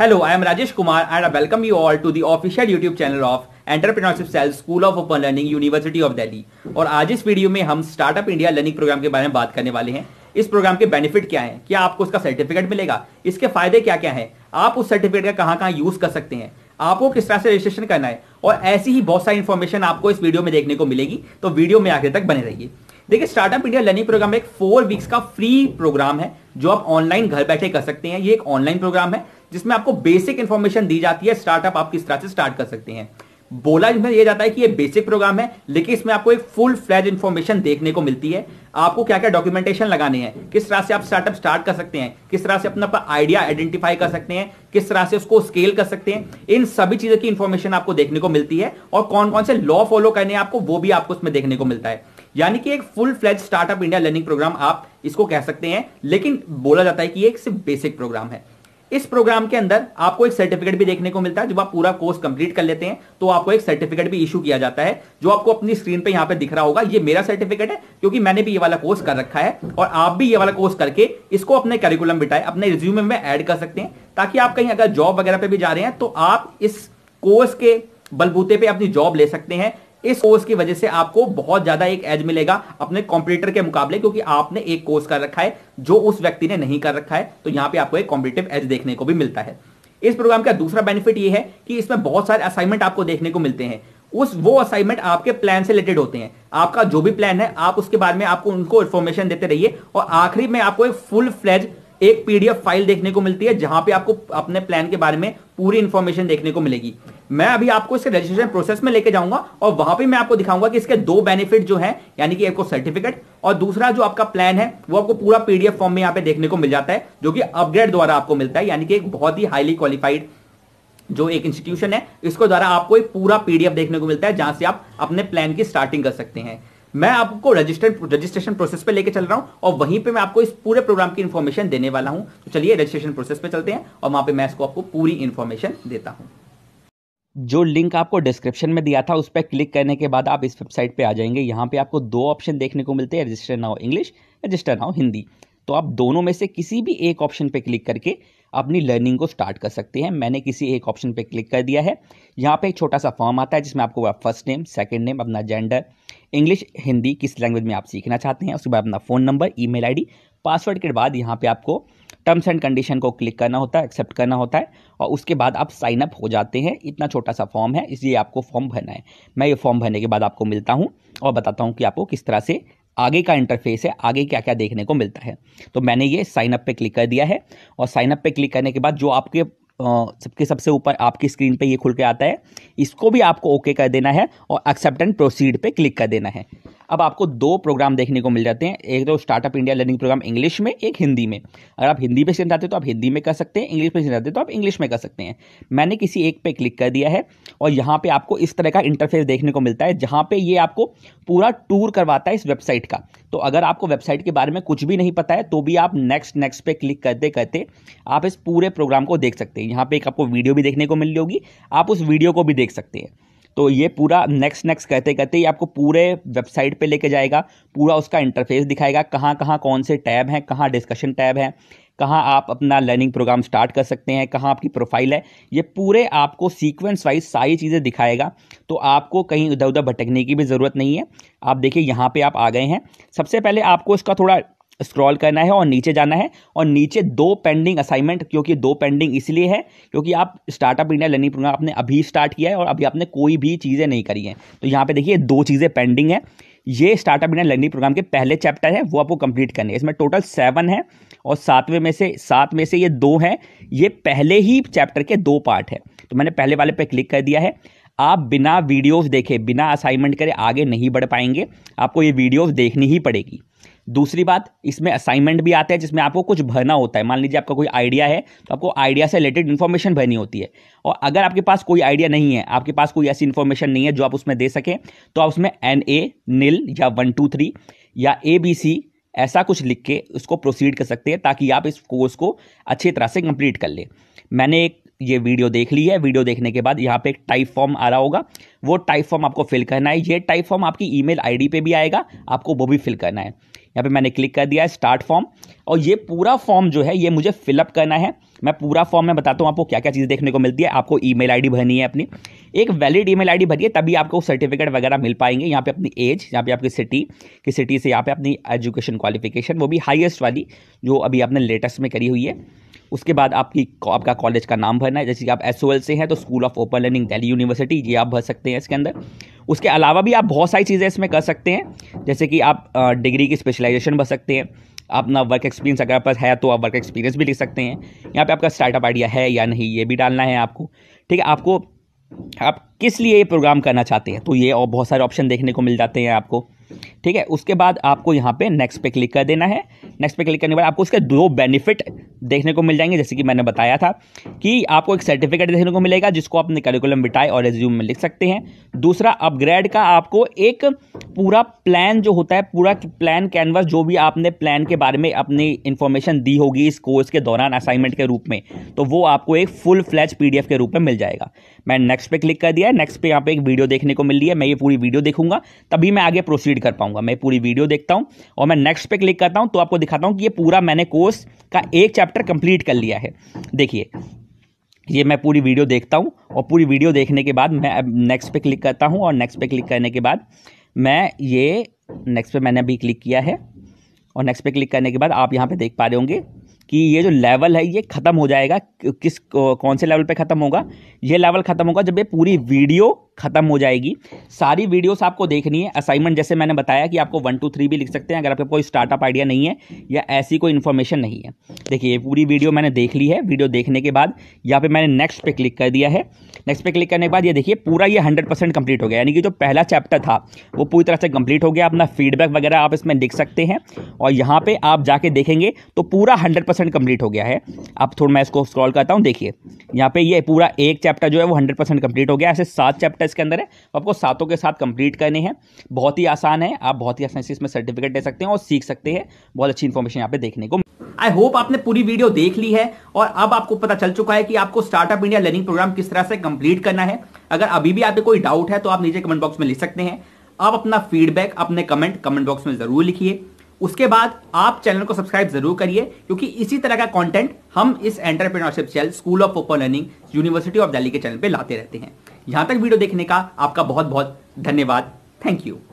hello I am Rajesh Kumar and I welcome you all to the official YouTube channel of Entrepreneurship Cells school of open learning university of Delhi और आज इस video में हम startup India learning programme के बारे में बात करने वाले हैं इस प्रोग्राम के बेनिफिट क्या है क्या आपको उसका सर्टिफिकेट मिलेगा इसके फायदे क्या क्या है आप उस सर्टिफिकेट का कहाँ कहाँ यूज कर सकते हैं आपको किस तरह से रजिस्ट्रेशन करना है और ऐसी ही बहुत सारी इन्फॉर्मेशन आपको इस वीडियो में देखने को मिलेगी तो वीडियो में आखिर तक बने रहिए देखिए स्टार्टअप इंडिया लर्निंग प्रोग्राम एक फोर वीक्स का फ्री प्रोग्राम है जो आप ऑनलाइन घर बैठे कर सकते हैं ये एक ऑनलाइन प्रोग्राम है जिसमें आपको बेसिक इन्फॉर्मेशन दी जाती है स्टार्टअप आप किस तरह से स्टार्ट कर सकते हैं बोला इसमें यह जाता है कि ये बेसिक प्रोग्राम है लेकिन इसमें आपको एक फुल फ्लैज इन्फॉर्मेशन देखने को मिलती है आपको क्या क्या डॉक्यूमेंटेशन लगाने हैं किस तरह से आप स्टार्टअप स्टार्ट कर सकते हैं किस तरह से अपना आइडिया आइडेंटिफाई कर सकते हैं किस तरह से उसको स्केल कर सकते हैं इन सभी चीजों की इन्फॉर्मेशन आपको देखने को मिलती है और कौन कौन से लॉ फॉलो करने हैं आपको वो भी आपको उसमें देखने को मिलता है यानी कि एक full fledge startup India learning program आप इसको कह सकते हैं लेकिन बोला जाता है कि एक सिर्फ बेसिक प्रोग्राम है इस प्रोग्राम के अंदर आपको एक सर्टिफिकेट भी देखने को मिलता है जब आप पूरा कोर्स कंप्लीट कर लेते हैं तो आपको एक सर्टिफिकेट भी इशू किया जाता है जो आपको अपनी स्क्रीन पे यहाँ पे दिख रहा होगा ये मेरा सर्टिफिकेट है क्योंकि मैंने भी ये वाला कोर्स कर रखा है और आप भी ये वाला कोर्स करके इसको अपने करिकुलम बिटाए अपने रिज्यूमे में एड कर सकते हैं ताकि आप कहीं अगर जॉब वगैरह पे भी जा रहे हैं तो आप इस कोर्स के बलबूते पे अपनी जॉब ले सकते हैं इस कोर्स की वजह से आपको बहुत ज्यादा एक एज मिलेगा अपने कॉम्पिटिटर के मुकाबले क्योंकि आपने एक कोर्स कर रखा है जो उस व्यक्ति ने नहीं कर रखा है तो यहाँ पे आपको एक कॉम्पिटेटिव एज देखने को भी मिलता है इस प्रोग्राम का दूसरा बेनिफिट ये है कि इसमें बहुत सारे असाइनमेंट आपको देखने को मिलते हैं उस वो असाइनमेंट आपके प्लान से रिलेटेड होते हैं आपका जो भी प्लान है आप उसके बारे में आपको उनको इन्फॉर्मेशन देते रहिए और आखिरी में आपको एक फुल फ्लेज एक पीडीएफ फाइल देखने को मिलती है जहां पे आपको अपने प्लान के बारे में पूरी इंफॉर्मेशन देखने को मिलेगी मैं अभी आपको इसके रजिस्ट्रेशन प्रोसेस में लेके जाऊंगा और वहां पे मैं आपको दिखाऊंगा कि इसके दो बेनिफिट जो है यानी कि को सर्टिफिकेट और दूसरा जो आपका प्लान है वो आपको पूरा पीडीएफ फॉर्म में यहाँ पे देखने को मिल जाता है जो कि अपग्रेड द्वारा आपको मिलता है यानी कि एक बहुत ही हाईली क्वालिफाइड जो एक इंस्टीट्यूशन है इसको द्वारा आपको एक पूरा पीडीएफ देखने को मिलता है जहां से आप अपने प्लान की स्टार्टिंग कर सकते हैं मैं आपको रजिस्टर रजिस्ट्रेशन प्रोसेस पे लेके चल रहा हूं और वहीं पे मैं आपको इस पूरे प्रोग्राम की इन्फॉर्मेशन देने वाला हूं तो चलिए रजिस्ट्रेशन प्रोसेस पे चलते हैं और वहां पे मैं इसको आपको पूरी इन्फॉर्मेशन देता हूं जो लिंक आपको डिस्क्रिप्शन में दिया था उस पर क्लिक करने के बाद आप इस वेबसाइट पर आ जाएंगे यहाँ पे आपको दो ऑप्शन देखने को मिलते हैं register now English register now Hindi तो आप दोनों में से किसी भी एक ऑप्शन पे क्लिक करके अपनी लर्निंग को स्टार्ट कर सकते हैं मैंने किसी एक ऑप्शन पे क्लिक कर दिया है यहाँ पे एक छोटा सा फॉर्म आता है जिसमें आपको फर्स्ट नेम सेकेंड नेम अपना जेंडर इंग्लिश हिंदी किस लैंग्वेज में आप सीखना चाहते हैं उसके बाद अपना phone number e mail password के बाद यहाँ पर आपको टर्म्स एंड कंडीशन को क्लिक करना होता है एक्सेप्ट करना होता है और उसके बाद आप साइन अप हो जाते हैं इतना छोटा सा फॉर्म है इसलिए आपको फॉर्म भरना है मैं ये फॉर्म भरने के बाद आपको मिलता हूँ और बताता हूँ कि आपको किस तरह से आगे का इंटरफेस है आगे क्या क्या देखने को मिलता है तो मैंने ये साइनअप पे क्लिक कर दिया है और साइनअप पे क्लिक करने के बाद जो आपके सबके सबसे ऊपर आपकी स्क्रीन पे ये खुल के आता है इसको भी आपको ओके कर देना है और एक्सेप्ट एंड प्रोसीड पे क्लिक कर देना है अब आपको दो प्रोग्राम देखने को मिल जाते हैं एक तो startup India learning program English में एक हिंदी में अगर आप हिंदी पे सीखना चाहते हो तो आप हिंदी में कर सकते हैं इंग्लिश में सीखना चाहते हो तो आप इंग्लिश में कर सकते हैं मैंने किसी एक पे क्लिक कर दिया है और यहाँ पर आपको इस तरह का इंटरफेस देखने को मिलता है जहाँ पर ये आपको पूरा टूर करवाता है इस वेबसाइट का तो अगर आपको वेबसाइट के बारे में कुछ भी नहीं पता है तो भी आप नेक्स्ट नेक्स्ट पे क्लिक करते करते आप इस पूरे प्रोग्राम को देख सकते हैं यहाँ पे एक आपको वीडियो भी देखने को मिल रही होगी आप उस वीडियो को भी देख सकते हैं तो ये पूरा नेक्स्ट नेक्स्ट कहते कहते ये आपको पूरे वेबसाइट पे लेके जाएगा पूरा उसका इंटरफेस दिखाएगा कहाँ कहाँ कौन से टैब हैं कहाँ डिस्कशन टैब है कहाँ आप अपना लर्निंग प्रोग्राम स्टार्ट कर सकते हैं कहाँ आपकी प्रोफाइल है ये पूरे आपको सीक्वेंस वाइज सारी चीज़ें दिखाएगा तो आपको कहीं उधर उधर भटकने की भी ज़रूरत नहीं है आप देखिए यहाँ पे आप आ गए हैं सबसे पहले आपको इसका थोड़ा स्क्रॉल करना है और नीचे जाना है और नीचे दो पेंडिंग असाइनमेंट क्योंकि दो पेंडिंग इसलिए है क्योंकि आप स्टार्टअप इंडिया लर्निंग प्रोग्राम आपने अभी स्टार्ट किया है और अभी आपने कोई भी चीज़ें नहीं करी हैं तो यहाँ पे देखिए दो चीज़ें पेंडिंग है ये स्टार्टअप इंडिया लर्निंग प्रोग्राम के पहले चैप्टर है वो आपको कंप्लीट करने है इसमें टोटल सेवन है और सातवें में से सात में से ये दो हैं ये पहले ही चैप्टर के दो पार्ट है तो मैंने पहले वाले पर क्लिक कर दिया है आप बिना वीडियोस देखे बिना असाइनमेंट करे आगे नहीं बढ़ पाएंगे आपको ये वीडियोस देखनी ही पड़ेगी दूसरी बात इसमें असाइनमेंट भी आता है जिसमें आपको कुछ भरना होता है मान लीजिए आपका कोई आइडिया है तो आपको आइडिया से रिलेटेड इन्फॉर्मेशन भरनी होती है और अगर आपके पास कोई आइडिया नहीं है आपके पास कोई ऐसी इन्फॉर्मेशन नहीं है जो आप उसमें दे सकें तो आप उसमें एन ए नील या वन टू थ्री या ए बी सी ऐसा कुछ लिख के उसको प्रोसीड कर सकते हैं ताकि आप इस कोर्स को अच्छी तरह से कंप्लीट कर लें मैंने एक ये वीडियो देख ली है वीडियो देखने के बाद यहाँ पे एक टाइप फॉर्म आ रहा होगा वो टाइप फॉर्म आपको फिल करना है ये टाइप फॉर्म आपकी ईमेल आईडी पे भी आएगा आपको वो भी फिल करना है यहाँ पे मैंने क्लिक कर दिया है स्टार्ट फॉर्म और ये पूरा फॉर्म जो है ये मुझे फिलअप करना है मैं पूरा फॉर्म में बताता हूँ आपको क्या क्या चीज़ देखने को मिलती है आपको ई मेल भरनी है अपनी एक वैलिड ई मेल भरिए तभी आपको सर्टिफिकेट वगैरह मिल पाएंगे यहाँ पर अपनी एज यहाँ पर आपकी सिटी की सिटी से यहाँ पर अपनी एजुकेशन क्वालिफिकेशन वो भी हाइस्ट वाली जो अभी आपने लेटेस्ट में करी हुई है उसके बाद आपकी आपका कॉलेज का नाम भरना है जैसे कि आप एस से हैं तो school of open learning Delhi university ये आप भर सकते हैं इसके अंदर उसके अलावा भी आप बहुत सारी चीज़ें इसमें कर सकते हैं जैसे कि आप डिग्री की स्पेशलाइजेशन भर सकते हैं अपना वर्क एक्सपीरियंस अगर आप पास है तो आप वर्क एक्सपीरियंस भी लिख सकते हैं यहाँ पे आपका स्टार्टअप आइडिया है या नहीं ये भी डालना है आपको ठीक है आपको आप किस लिए ये प्रोग्राम करना चाहते हैं तो ये और बहुत सारे ऑप्शन देखने को मिल जाते हैं आपको ठीक है उसके बाद आपको यहाँ पे नेक्स्ट पे क्लिक कर देना है नेक्स्ट पे क्लिक करने के बाद आपको उसके दो बेनिफिट देखने को मिल जाएंगे जैसे कि मैंने बताया था कि आपको एक सर्टिफिकेट देखने को मिलेगा जिसको आप अपने करिकुलम बिटाए और रेज्यूम में लिख सकते हैं दूसरा अपग्रेड का आपको एक पूरा प्लान जो होता है पूरा प्लान कैनवस जो भी आपने प्लान के बारे में अपनी इन्फॉर्मेशन दी होगी इस कोर्स के दौरान असाइनमेंट के रूप में तो वो आपको एक फुल फ्लैच पी के रूप में मिल जाएगा मैं नेक्स्ट पे क्लिक कर दिया नेक्स्ट पे यहाँ पे एक वीडियो देखने को मिल रही है मैं ये पूरी वीडियो देखूंगा तभी मैं आगे प्रोसीड कर पाऊंगा करूंगा मैं पूरी वीडियो देखता हूँ और मैं नेक्स्ट पे क्लिक करता हूँ तो आपको दिखाता हूँ कि ये पूरा मैंने कोर्स का एक चैप्टर कंप्लीट कर लिया है देखिए ये मैं पूरी वीडियो देखता हूँ और पूरी वीडियो देखने के बाद मैं नेक्स्ट पे क्लिक करता हूँ और नेक्स्ट पे क्लिक करने के बाद मैं ये नेक्स्ट पे मैंने अभी क्लिक किया है और नेक्स्ट पे क्लिक करने के बाद आप यहाँ पे देख पा रहे होंगे कि ये जो लेवल है ये ख़त्म हो जाएगा किस कौन से लेवल पे ख़त्म होगा ये लेवल ख़त्म होगा जब ये पूरी वीडियो खत्म हो जाएगी सारी वीडियोस आपको देखनी है असाइनमेंट जैसे मैंने बताया कि आपको वन टू थ्री भी लिख सकते हैं अगर आपके कोई स्टार्टअप आइडिया नहीं है या ऐसी कोई इन्फॉर्मेशन नहीं है देखिए ये पूरी वीडियो मैंने देख ली है वीडियो देखने के बाद यहाँ पे मैंने नेक्स्ट पे क्लिक कर दिया है नेक्स्ट पे क्लिक करने के बाद ये देखिए पूरा ये हंड्रेड परसेंट कंप्लीट हो गया यानी कि जो पहला चैप्टर था वो पूरी तरह से कंप्लीट हो गया अपना फीडबैक वगैरह आप इसमें लिख सकते हैं और यहाँ पर आप जाके देखेंगे तो पूरा हंड्रेड परसेंट कंप्लीट हो गया है अब थोड़ा मैं इसको स्क्रॉल करता हूँ देखिए यहाँ पे ये पूरा एक चैप्टर जो है वो हंड्रेड परसेंट कंप्लीट हो गया ऐसे सात चैप्टर इसके अंदर है आपको सातों के साथ कंप्लीट करने हैं बहुत ही आसान है आप बहुत ही आसान से इसमें सर्टिफिकेट दे सकते हैं और सीख सकते हैं बहुत अच्छी इन्फॉर्मेशन यहाँ पे देखने को आई होप आपने पूरी वीडियो देख ली है और अब आपको पता चल चुका है कि आपको स्टार्टअप इंडिया लर्निंग प्रोग्राम किस तरह से कंप्लीट करना है अगर अभी भी आपके कोई डाउट है तो आप नीचे कमेंट बॉक्स में लिख सकते हैं आप अपना फीडबैक अपने कमेंट कमेंट बॉक्स में जरूर लिखिए उसके बाद आप चैनल को सब्सक्राइब जरूर करिए क्योंकि इसी तरह का कंटेंट हम इस entrepreneurship channel school of open learning university of Delhi के चैनल पे लाते रहते हैं यहां तक वीडियो देखने का आपका बहुत बहुत धन्यवाद थैंक यू